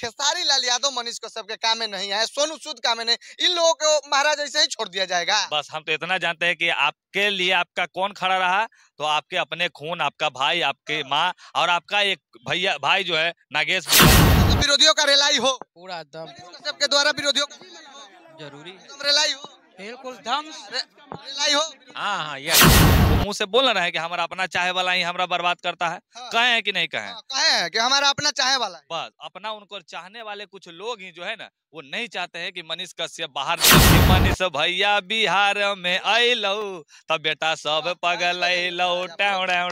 खेसारी लाल यादव मनीष को सबके काम में नहीं आए सोनू सूद काम में नहीं इन लोगों को महाराज ऐसे ही छोड़ दिया जाएगा बस हम तो इतना जानते हैं कि आपके लिए आपका कौन खड़ा रहा तो आपके अपने खून आपका भाई आपके हाँ। माँ और आपका एक भैया भाई जो है नागेश हाँ, तो विरोधियों का रेलाई हो पूरा एकदम सबके द्वारा विरोधियों का जरूरी हो बिल्कुल दम हो हाँ हाँ ये मुँह से बोल रहा है कि हमारा अपना चाहे वाला ही हमारा बर्बाद करता है हाँ। कहे है कि नहीं कहे हाँ, कहे है कि हमारा अपना चाहे वाला है। बस अपना उनको चाहने वाले कुछ लोग ही जो है ना वो नहीं चाहते हैं कि मनीष कश्यप बाहर मनीष भैया बिहार में आई लो तब बेटा सब हाँ, पगल लो अच्छा।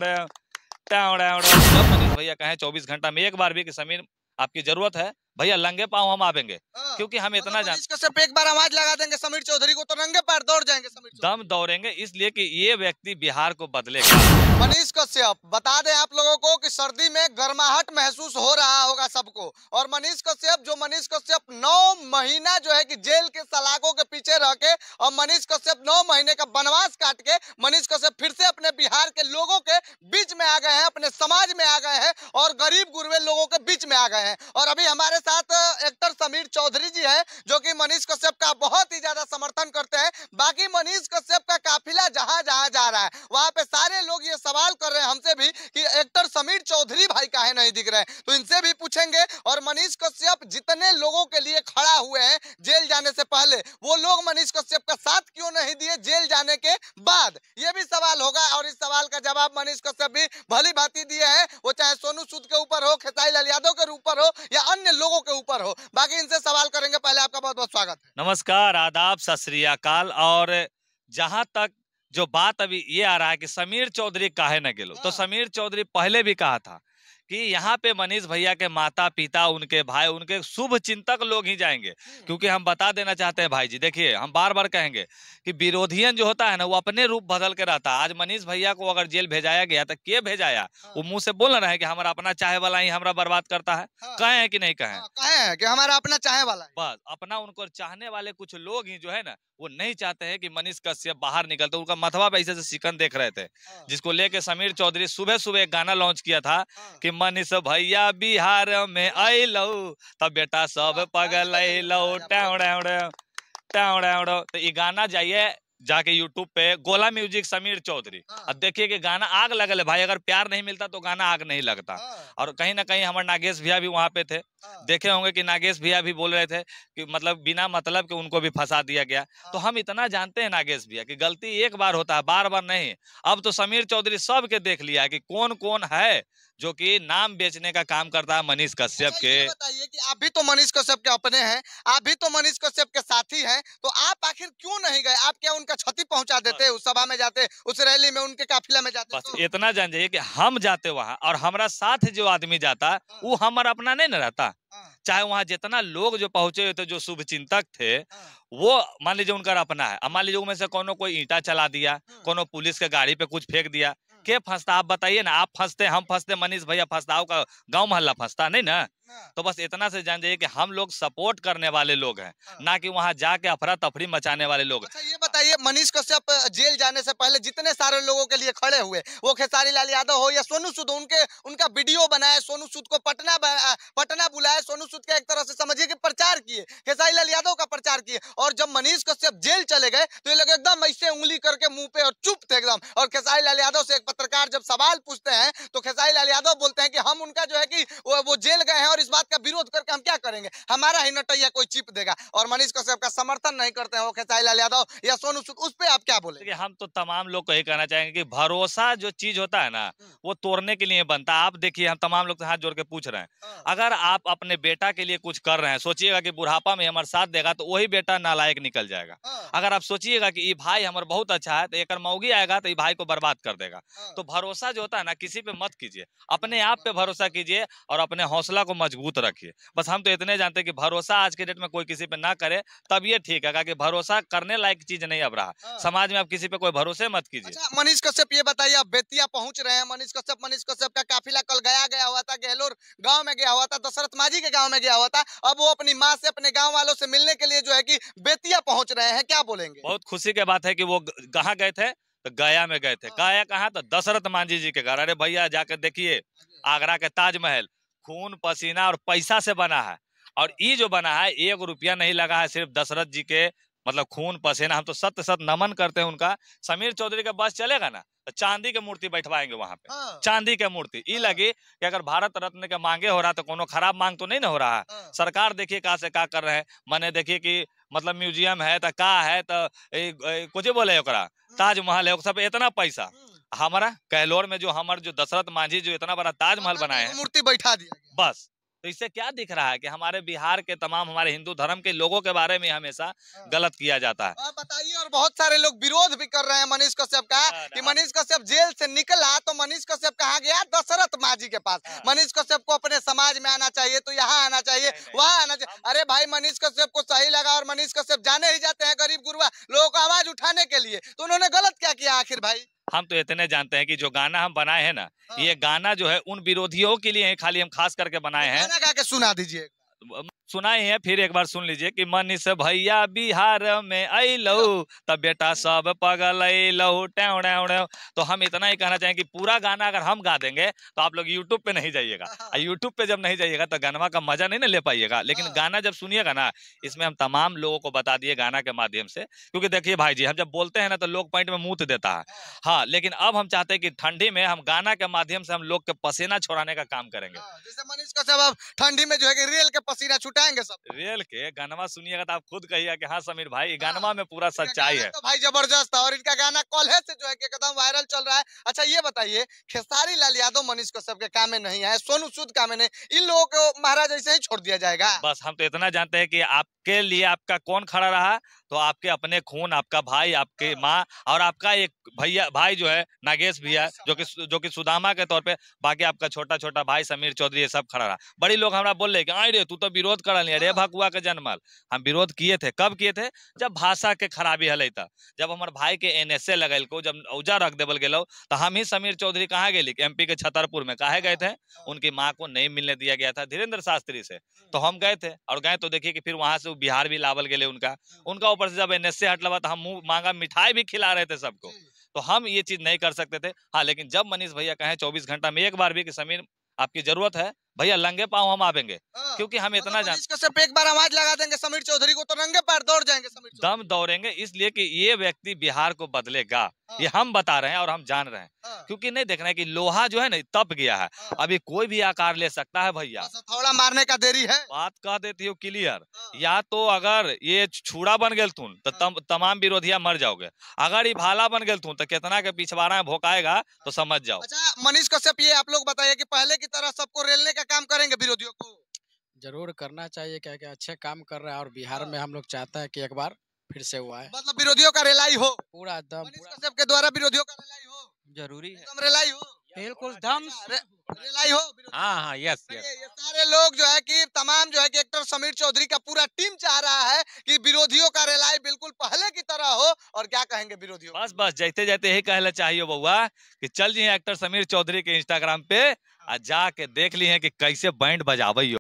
मनीष भैया कहे चौबीस घंटा में एक बार भी की समीर आपकी जरूरत है भैया लंगे पाँव हम आवेंगे हाँ, क्योंकि हम मतलब इतना सिर्फ एक बार आवाज लगा देंगे समीर चौधरी को तो नंगे पैर दौड़ जाएंगे समीर दम दौड़ेंगे इसलिए कि ये व्यक्ति बिहार को बदलेगा मनीष कश्यप बता दें आप लोगों को कि सर्दी में गर्माहट महसूस हो रहा होगा सबको और मनीष कश्यप जो मनीष कश्यप नौ महीना जो है कि जेल के सलाखों के पीछे रह के और मनीष कश्यप नौ महीने का बनवास काट के मनीष कश्यप फिर से अपने बिहार के लोगों के में आ गए हैं अपने समाज में आ गए हैं और गरीब गुरबे लोगों के बीच में आ गए हैं और अभी हमारे साथ एक्टर समीर चौधरी जी हैं जो कि मनीष कश्यप का बहुत समर्थन करते हैं बाकी मनीष कश्यप का काफिला जहां जहां जा रहा है वहां पे सारे लोग ये सवाल कर रहे हैं हमसे भी कि एक्टर समीर चौधरी भाई काहे नहीं दिख रहे हैं तो इनसे भी पूछेंगे और मनीष कश्यप जितने लोगों के लिए खड़ा हुए हैं जेल जाने से पहले वो लोग मनीष कश्यप का साथ क्यों नहीं दिए जेल जाने के बाद ये भी सवाल होगा और इस सवाल का जवाब मनीष कश्यप भी भली भांति दिए हैं वो चाहे सोनू सूद के ऊपर हो खेसाई लाल यादव के ऊपर हो या अन्य लोगों के ऊपर हो बाकी इनसे सवाल करेंगे पहले आपका बहुत बहुत स्वागत नमस्कार आदाब सत श्री अकाल और जहां तक जो बात अभी ये आ रहा है कि समीर चौधरी काहे न गेलो तो हाँ। समीर चौधरी पहले भी कहा था कि यहाँ पे मनीष भैया के माता पिता उनके भाई उनके शुभ चिंतक लोग ही जाएंगे हम्म। क्योंकि हम बता देना चाहते हैं भाई जी देखिए हम बार बार कहेंगे कि विरोधियन जो होता है ना वो अपने रूप बदल के रहता है आज मनीष भैया को अगर जेल भेजाया गया तो के भेजाया हाँ। वो मुंह से बोल रहे हैं कि हमारा अपना चाहे वाला ही हमारा बर्बाद करता है हाँ। कहे है कि नहीं कहे हाँ, कहे है कि हमारा अपना चाहे वाला बस अपना उनको चाहने वाले कुछ लोग ही जो है ना वो नहीं चाहते है कि मनीष कश्यप बाहर निकलते उनका मथवा पैसे से सिकन देख रहे थे हाँ। जिसको लेके समीर चौधरी सुबह सुबह एक गाना लॉन्च किया था हाँ। कि मनीष भैया बिहार में अलो तो बेटा सब पगल अलो टैंड तो ये गाना जाइए जाके YouTube पे गोला म्यूजिक समीर चौधरी हाँ। अब देखिए कि गाना आग लगल है भाई अगर प्यार नहीं मिलता तो गाना आग नहीं लगता हाँ। और कहीं ना कहीं हमारे नागेश भैया भी वहाँ पे थे हाँ। देखे होंगे कि नागेश भैया भी बोल रहे थे कि मतलब बिना मतलब के उनको भी फंसा दिया गया तो हम इतना जानते हैं नागेश भैया कि गलती एक बार होता है बार बार नहीं अब तो समीर चौधरी सबके देख लिया की कौन कौन है जो कि नाम बेचने का काम करता है मनीष कश्यप अच्छा, के बताइए कि आप भी तो मनीष कश्यप के अपने हैं आप भी तो मनीष कश्यप के साथी हैं तो आप आखिर क्यों नहीं गए आप क्या उनका क्षति पहुंचा देते उस सभा में जाते उस रैली में उनके काफिला में जाते बस तो? इतना जान जाइए कि हम जाते वहाँ और हमारा साथ जो आदमी जाता हाँ। वो हमारा अपना नहीं ना रहता हाँ। चाहे वहाँ जितना लोग जो पहुंचे हुए थे जो शुभ चिंतक थे हाँ। वो मान लीजिए उनका अपना है मान लीजिए उनमें से कोनो कोई ईटा चला दिया कोनो पुलिस के गाड़ी पे कुछ फेंक दिया के फंसता आप बताइए ना आप फंसते हम फंसते मनीष भैया फंसता का गांव मोहल्ला फंसता नहीं ना तो बस इतना से जान जाइए कि हम लोग सपोर्ट करने वाले लोग हैं हाँ। ना कि वहाँ जाके अफरा तफरी मचाने वाले लोग अच्छा ये बताइए मनीष कश्यप जेल जाने से पहले जितने सारे लोगों के लिए खड़े हुए वो खेसारी लाल यादव हो या सोनू सूद उनके उनका वीडियो बनाए सोनू सूद को पटना पटना बुलाए सोनू सूद का एक तरह से समझिए कि प्रचार किए खेसारी लाल यादव का प्रचार किए और जब मनीष कश्यप जेल चले गए तो ये लोग एकदम ऐसे उंगली करके मुंह पे और चुप थे एकदम और खेसारी लाल यादव से एक पत्रकार जब सवाल पूछते हैं तो खेसारी लाल यादव बोलते हैं कि हम उनका जो है कि वो जेल गए हैं और इस बात का विरोध करके हम क्या करेंगे हमारा ही नटैया कोई चिप देगा और मनीष कश्यप का समर्थन नहीं करते हैं वो खेसाई लाल यादव या सोनू सूद उस पर आप क्या बोले हम तो तमाम लोग को यही कहना चाहेंगे की भरोसा जो चीज होता है ना हम्म। वो तोड़ने के लिए बनता है आप देखिए हम तमाम लोग तो हाथ जोड़ के पूछ रहे हैं हाँ। अगर आप अपने बेटा के लिए कुछ कर रहे हैं सोचिएगा की बुढ़ापा में हमारे साथ देगा तो वही बेटा नालायक निकल जाएगा हाँ। अगर आप सोचिएगा कि ये भाई हमारे बहुत अच्छा है तो एक मौगी आएगा तो ये भाई को बर्बाद कर देगा हाँ। तो भरोसा जो होता है ना किसी पे मत कीजिए अपने आप पे भरोसा कीजिए और अपने हौसला को मजबूत रखिए लीजिए बस हम तो इतने जानते हैं कि भरोसा आज के डेट में कोई किसी पे ना करे तब ये ठीक है कि भरोसा करने लायक चीज नहीं अब रहा हाँ। समाज में आप किसी पे कोई भरोसे मत कीजिए अच्छा, मनीष कश्यप ये बताइए आप बेतिया पहुंच रहे हैं मनीष कश्यप मनीष कश्यप का काफिला कल गया गया हुआ था गहलोर गाँव में गया हुआ था दशरथ माझी के गाँव में गया हुआ था अब वो अपनी माँ से अपने गाँव वालों से मिलने के लिए जो है की बेतिया पहुँच रहे हैं क्या बोलेंगे बहुत खुशी की बात है की वो कहाँ गए थे तो गया में गए थे हाँ। गया कहा तो दशरथ मांझी जी के घर अरे भैया जाके देखिए आगरा के ताजमहल खून पसीना और पैसा से बना है और ये हाँ। जो बना है एक रुपया नहीं लगा है सिर्फ दशरथ जी के मतलब खून पसीना हम तो सत्य सत्य नमन करते हैं उनका समीर चौधरी का बस चलेगा ना तो चांदी के मूर्ति बैठवाएंगे वहां पे हाँ। चांदी के मूर्ति ये हाँ। लगी कि अगर भारत रत्न के मांगे हो रहा तो कोनो खराब मांग तो नहीं ना हो रहा है सरकार देखिए कहा से कहा कर रहे हैं मैंने देखिए कि मतलब म्यूजियम है तो का है तो कुछ बोले ताजमहल है सब इतना पैसा हमारा कहलोर में जो हमारे जो दशरथ मांझी जो इतना बड़ा ताजमहल बनाए हैं मूर्ति बैठा दिया बस तो इससे क्या दिख रहा है कि हमारे बिहार के तमाम हमारे हिंदू धर्म के लोगों के बारे में हमेशा हाँ। गलत किया जाता है बताइए और बहुत सारे लोग विरोध भी कर रहे हैं मनीष कश्यप का हाँ, कि हाँ। मनीष कश्यप जेल से निकला तो मनीष कश्यप कहा गया दशरथ मांझी के पास मनीष कश्यप को अपने समाज में आना चाहिए तो यहाँ आना चाहिए वहाँ आना चाहिए अरे भाई मनीष कश्यप को सही लगा और मनीष कश्यप जाने ही जाते हैं गरीब गुरुआ लोगों को आवाज उठाने के लिए तो उन्होंने गलत क्या किया आखिर भाई हम तो इतने जानते हैं कि जो गाना हम बनाए हैं ना हाँ। ये गाना जो है उन विरोधियों के लिए खाली हम खास करके बनाए हैं सुना दीजिए सुनाई है फिर एक बार सुन लीजिए कि मनीष भैया बिहार में अलो तब बेटा हम्म। सब पगल अलो टैव टैव तो हम इतना ही कहना चाहेंगे कि पूरा गाना अगर हम गा देंगे तो आप लोग यूट्यूब पे नहीं जाइएगा यूट्यूब हाँ, हाँ। पे जब नहीं जाइएगा तो गनवा का मजा नहीं ना ले पाइएगा लेकिन हाँ। गाना जब सुनिएगा ना इसमें हम तमाम लोगों को बता दिए गाना के माध्यम से क्योंकि देखिए भाई जी हम जब बोलते हैं ना तो लोग पॉइंट में मुंह देता है हाँ लेकिन अब हम चाहते हैं कि ठंडी में हम गाना के माध्यम से हम लोग के पसीना छोड़ाने का काम करेंगे ठंडी में जो है रेल के पसीना छुटे बताएंगे सब रेल के गनवा सुनिएगा तो आप खुद कहिएगा कि हाँ समीर भाई हाँ, गनवा में पूरा सच्चाई है तो भाई जबरदस्त और इनका गाना कॉलेज से जो है एकदम वायरल चल रहा है अच्छा ये बताइए खेसारी लाल यादव मनीष कश्यप के काम में नहीं है सोनू सूद काम में नहीं इन लोगों को महाराज ऐसे ही छोड़ दिया जाएगा बस हम तो इतना जानते हैं की आपके लिए आपका कौन खड़ा रहा तो आपके अपने खून आपका भाई आपके हाँ। माँ और आपका एक भैया भाई जो है नागेश हाँ, भैया जो कि जो कि सुदामा के तौर पे बाकी आपका छोटा छोटा भाई समीर चौधरी ये सब खड़ा रहा बड़ी लोग हमारा बोल रहे कि आई रे तू तो विरोध कर रही रे हाँ। भकुआ के जनमल हम विरोध किए थे कब किए थे जब भाषा के खराबी हल था जब हमारे भाई के एन एस ए लगल को जब औजा रख देवल गए तो हम ही समीर चौधरी कहाँ गए एम पी के छतरपुर में कहा गए थे उनकी माँ को नहीं मिलने दिया गया था धीरेन्द्र शास्त्री से तो हम गए थे और गए तो देखिए कि फिर वहां से बिहार भी लावल गए उनका उनका ऊपर से जब एन एस हट लगा तो हम मुंह मांगा मिठाई भी खिला रहे थे सबको हम्म। तो हम ये चीज नहीं कर सकते थे हाँ लेकिन जब मनीष भैया कहें चौबीस घंटा में एक बार भी कि समीर आपकी जरूरत है भैया लंगे पाँव हम आवेंगे हाँ, क्योंकि हम तो इतना जानते सिर्फ एक बार आवाज लगा देंगे समीर चौधरी को तो लंगे पैर दौड़ जाएंगे समीर दम दौड़ेंगे इसलिए कि ये व्यक्ति बिहार को बदलेगा हाँ। ये हम बता रहे हैं और हम जान रहे हैं हाँ। क्योंकि नहीं देख रहे हैं लोहा जो है ना तप गया है अभी कोई भी आकार ले सकता है भैया थोड़ा मारने का देरी है बात कह देती हूँ क्लियर या तो अगर ये छुड़ा बन गए तुम तो तमाम विरोधिया मर जाओगे अगर ये भाला बन गए तुम तो कितना के पिछवाड़ा भोकाएगा तो समझ जाओ अच्छा, मनीष कश्यप ये आप लोग बताइए की पहले की तरह सबको रेलने का काम करेंगे विरोधियों को जरूर करना चाहिए क्या क्या अच्छे काम कर रहे हैं और बिहार हाँ। में हम लोग चाहते हैं की एक बार फिर से हुआ है मतलब विरोधियों का रेलाई हो पूरा एकदम सबके द्वारा विरोधियों का रेलाई हो जरूरी है तो बिल्कुल दम अच्छा रिलाई हो हाँ हाँ यस यस ये सारे लोग जो है कि तमाम जो है कि एक्टर समीर चौधरी का पूरा टीम चाह रहा है कि विरोधियों का रिलाई बिल्कुल पहले की तरह हो और क्या कहेंगे विरोधियों बस बस जैसे जैसे यही कहना चाहिए बउआ कि चल जी एक्टर समीर चौधरी के इंस्टाग्राम पे आज हाँ। जाके देख ली है कि कैसे बैंड बजावे